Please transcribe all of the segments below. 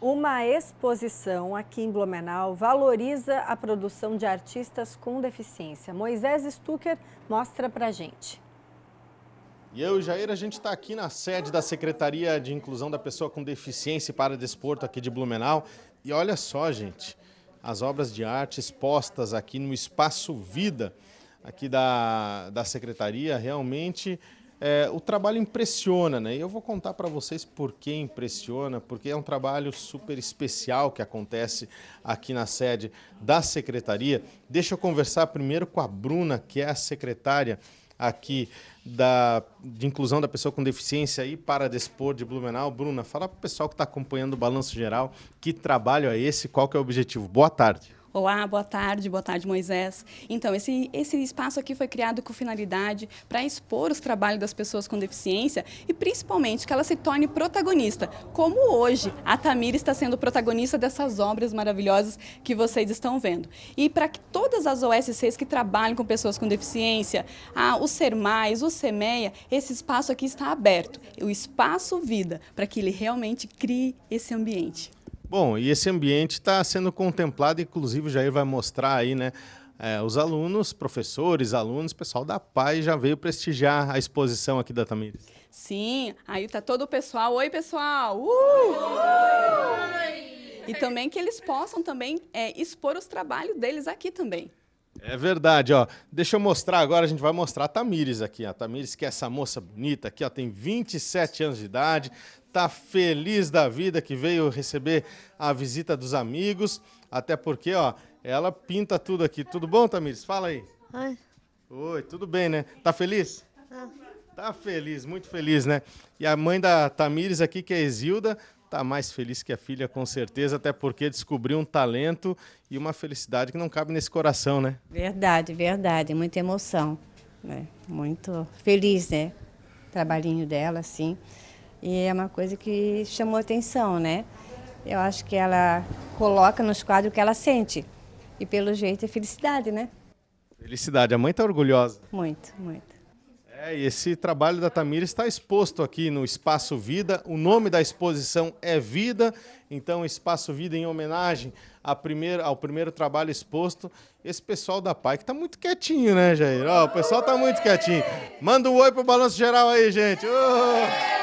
Uma exposição aqui em Blumenau valoriza a produção de artistas com deficiência. Moisés Stucker mostra pra gente. E eu e Jair, a gente está aqui na sede da Secretaria de Inclusão da Pessoa com Deficiência e Desporto aqui de Blumenau. E olha só, gente, as obras de arte expostas aqui no Espaço Vida, aqui da, da Secretaria, realmente é, o trabalho impressiona, né? E eu vou contar para vocês por que impressiona, porque é um trabalho super especial que acontece aqui na sede da secretaria. Deixa eu conversar primeiro com a Bruna, que é a secretária aqui da, de inclusão da pessoa com deficiência e para dispor de Blumenau. Bruna, fala para o pessoal que está acompanhando o Balanço Geral, que trabalho é esse, qual que é o objetivo. Boa tarde. Olá, boa tarde, boa tarde, Moisés. Então, esse, esse espaço aqui foi criado com finalidade para expor os trabalhos das pessoas com deficiência e principalmente que ela se torne protagonista, como hoje a Tamira está sendo protagonista dessas obras maravilhosas que vocês estão vendo. E para que todas as OSCs que trabalham com pessoas com deficiência, o Ser Mais, o SEMEA, esse espaço aqui está aberto, o Espaço Vida, para que ele realmente crie esse ambiente. Bom, e esse ambiente está sendo contemplado, inclusive o Jair vai mostrar aí, né? É, os alunos, professores, alunos, pessoal da PAI já veio prestigiar a exposição aqui da Tamires. Sim, aí tá todo o pessoal. Oi, pessoal! Uh! Oi! E também que eles possam também é, expor os trabalhos deles aqui também. É verdade, ó. Deixa eu mostrar agora, a gente vai mostrar a Tamires aqui, ó. Tamires, que é essa moça bonita aqui, ó, tem 27 anos de idade, tá feliz da vida que veio receber a visita dos amigos, até porque, ó, ela pinta tudo aqui. Tudo bom, Tamires? Fala aí. Oi. Oi, tudo bem, né? Tá feliz? Tá. Tá feliz, muito feliz, né? E a mãe da Tamires aqui, que é Exilda, está mais feliz que a filha, com certeza, até porque descobriu um talento e uma felicidade que não cabe nesse coração, né? Verdade, verdade. Muita emoção. Né? Muito feliz, né? O trabalhinho dela, assim. E é uma coisa que chamou atenção, né? Eu acho que ela coloca nos quadros o que ela sente. E pelo jeito é felicidade, né? Felicidade. A mãe está orgulhosa. Muito, muito. É, e esse trabalho da Tamir está exposto aqui no Espaço Vida. O nome da exposição é Vida, então Espaço Vida em homenagem ao primeiro trabalho exposto. Esse pessoal da PAI que está muito quietinho, né, Jair? Ó, o pessoal está muito quietinho. Manda um oi pro Balanço Geral aí, gente. Oh!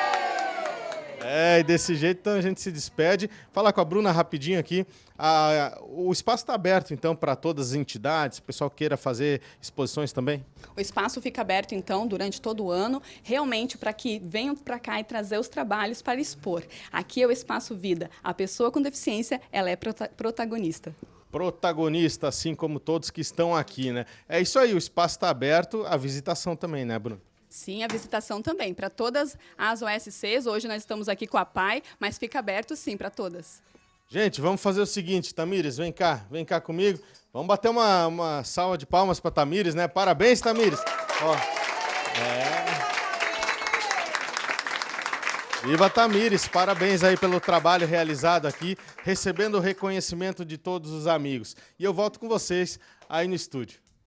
É, desse jeito, então a gente se despede. Falar com a Bruna rapidinho aqui. Ah, o espaço está aberto, então, para todas as entidades, o pessoal queira fazer exposições também? O espaço fica aberto, então, durante todo o ano, realmente para que venham para cá e trazer os trabalhos para expor. Aqui é o Espaço Vida. A pessoa com deficiência, ela é prota protagonista protagonista, assim como todos que estão aqui, né? É isso aí, o espaço está aberto, a visitação também, né, Bruno? Sim, a visitação também. Para todas as OSCs, hoje nós estamos aqui com a PAI, mas fica aberto sim para todas. Gente, vamos fazer o seguinte, Tamires, vem cá, vem cá comigo. Vamos bater uma, uma salva de palmas para Tamires, né? Parabéns, Tamires. Ó. É. Viva Tamires, parabéns aí pelo trabalho realizado aqui, recebendo o reconhecimento de todos os amigos. E eu volto com vocês aí no estúdio.